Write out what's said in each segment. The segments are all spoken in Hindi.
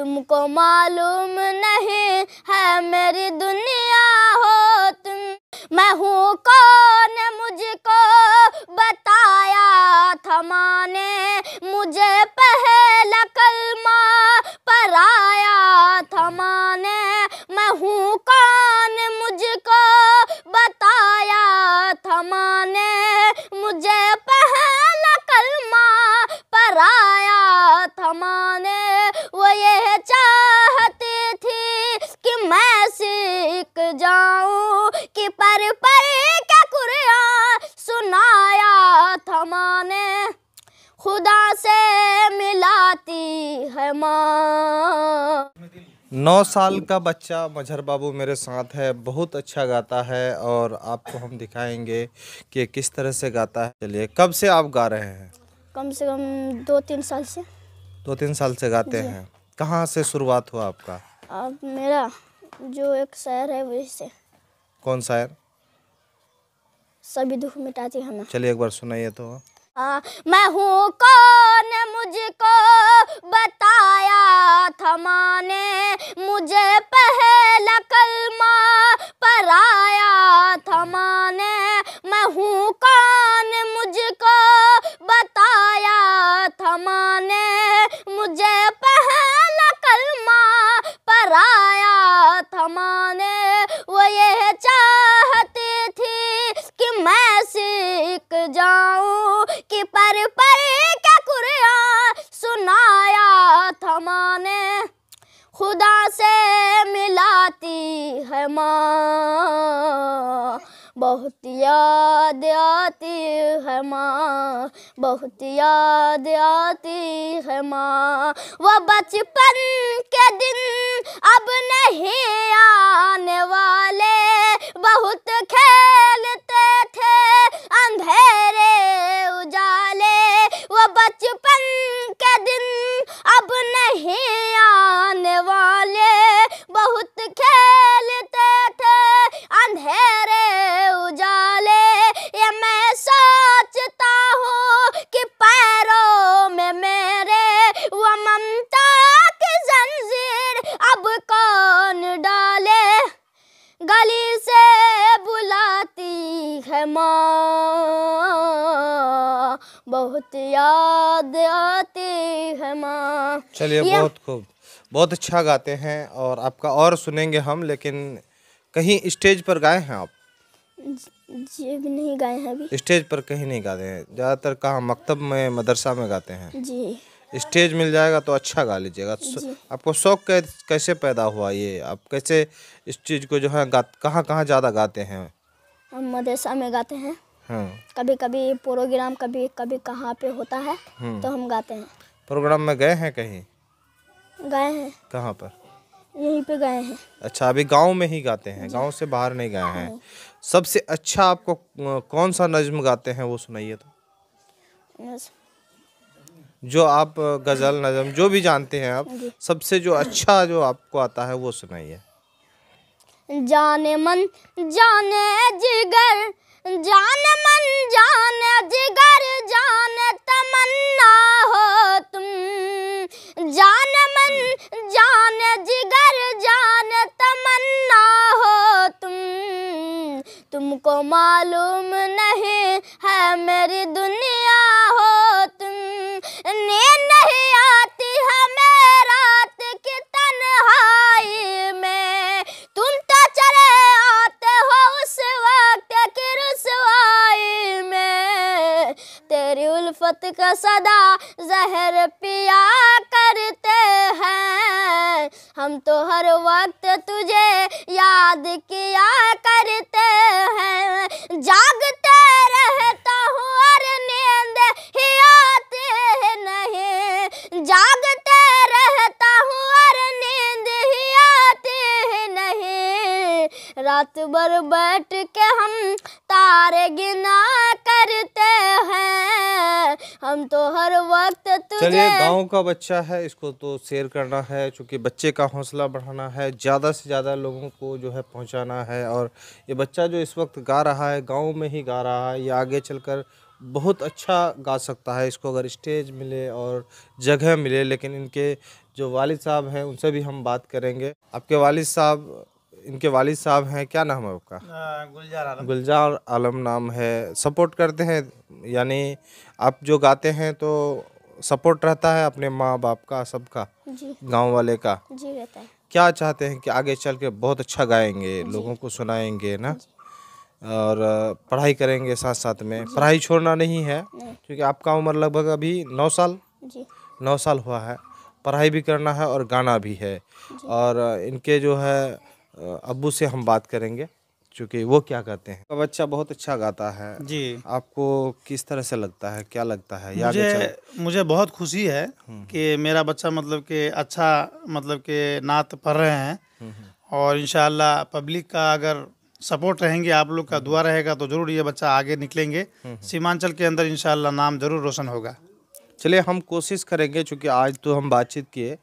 तुमको मालूम नहीं है मेरी दुनिया हो तुम मैं हूँ कौन मुझको बताया था माने खुदा से मिलाती है माँ नौ साल का बच्चा मजहर बाबू मेरे साथ है बहुत अच्छा गाता है और आपको हम दिखाएंगे कि किस तरह से गाता है चलिए कब से आप गा रहे हैं कम से कम दो तीन साल से दो तीन साल से गाते हैं कहाँ से शुरुआत हुआ आपका आप मेरा जो एक शायर है वही से कौन शायर सभी दुख मिटाती हैं चलिए एक बार सुनाइए तो मैं हूँ कौन मुझको बताया थमाने मुझे पर है माँ बहुत याद आती है माँ बहुत याद आती है माँ वो बचपन के दिन अब नहीं आने वाले बहुत खेल बहुत याद आती है माँ चलिए बहुत खूब बहुत अच्छा गाते हैं और आपका और सुनेंगे हम लेकिन कहीं स्टेज पर गाए हैं आप जी भी नहीं गाए हैं अभी स्टेज पर कहीं नहीं गाते हैं ज़्यादातर कहाँ मकतब में मदरसा में गाते हैं जी स्टेज मिल जाएगा तो अच्छा गा लीजिएगा आपको शौक कैसे पैदा हुआ ये आप कैसे इस चीज़ को जो है गा कहाँ कहाँ ज़्यादा गाते हैं हम मदरसा में गाते हैं कभी कभी प्रोग्राम कभी कभी कहाँ पे होता है हाँ। तो हम गाते हैं प्रोग्राम में गए हैं कहीं गए हैं कहाँ पर यहीं पे गए हैं अच्छा अभी गांव में ही गाते हैं गांव से बाहर नहीं गए हैं हाँ। सबसे अच्छा आपको कौन सा नज्म गाते हैं वो सुनाइए तो जो आप गज़ल नज़म जो भी जानते हैं आप सबसे जो अच्छा जो आपको आता है वो सुनाइए जाने मन जाने जिगर जान मन जान जिगर जान तमन्ना हो तुम जान मन जान जिगर जान तमन्ना हो तुम तुमको मालूम नहीं है मेरी दुनिया मौत का सदा जहर पिया करते हैं हम तो हर वक्त तुझे याद किया करते हैं जागते रहता हूँ और नींद ही आते नहीं जागते रहता हूँ और नींद ही आते नहीं रात भर बैठ के हम तारे गिना हम तो हर वक्त चलिए गांव का बच्चा है इसको तो शेयर करना है चूँकि बच्चे का हौसला बढ़ाना है ज़्यादा से ज़्यादा लोगों को जो है पहुंचाना है और ये बच्चा जो इस वक्त गा रहा है गांव में ही गा रहा है ये आगे चलकर बहुत अच्छा गा सकता है इसको अगर स्टेज मिले और जगह मिले लेकिन इनके जो वालिद साहब हैं उनसे भी हम बात करेंगे आपके वालिद साहब इनके वालिद साहब हैं क्या नाम है आपका गुलजार आलम गुलजार आलम नाम है सपोर्ट करते हैं यानी आप जो गाते हैं तो सपोर्ट रहता है अपने माँ बाप का सबका गांव वाले का जी रहता है क्या चाहते हैं कि आगे चल के बहुत अच्छा गाएंगे लोगों को सुनाएंगे ना और पढ़ाई करेंगे साथ साथ में पढ़ाई छोड़ना नहीं है क्योंकि आपका उम्र लगभग अभी नौ साल नौ साल हुआ है पढ़ाई भी करना है और गाना भी है और इनके जो है अबू से हम बात करेंगे चूँकि वो क्या कहते हैं बच्चा बहुत अच्छा गाता है जी आपको किस तरह से लगता है क्या लगता है मुझे मुझे बहुत खुशी है हम्म। कि मेरा बच्चा मतलब के अच्छा मतलब के नात पढ़ रहे हैं हम्म, हम्म। और इन पब्लिक का अगर सपोर्ट रहेंगे आप लोग का दुआ रहेगा तो ज़रूर ये बच्चा आगे निकलेंगे सीमांचल के अंदर इन नाम ज़रूर रोशन होगा चलिए हम कोशिश करेंगे चूँकि आज तो हम बातचीत किए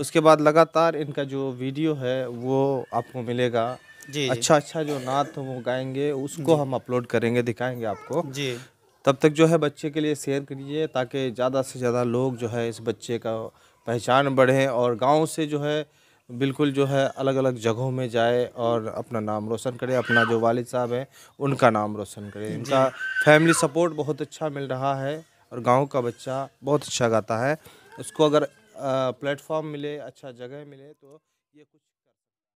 उसके बाद लगातार इनका जो वीडियो है वो आपको मिलेगा जी अच्छा अच्छा जो नात वो गाएंगे उसको हम अपलोड करेंगे दिखाएंगे आपको जी तब तक जो है बच्चे के लिए शेयर करिए ताकि ज़्यादा से ज़्यादा लोग जो है इस बच्चे का पहचान बढ़े और गांव से जो है बिल्कुल जो है अलग अलग जगहों में जाए और अपना नाम रोशन करे अपना जो वालिद साहब हैं उनका नाम रोशन करे इनका फैमिली सपोर्ट बहुत अच्छा मिल रहा है और गांव का बच्चा बहुत अच्छा गाता है उसको अगर प्लेटफॉर्म मिले अच्छा जगह मिले तो ये कुछ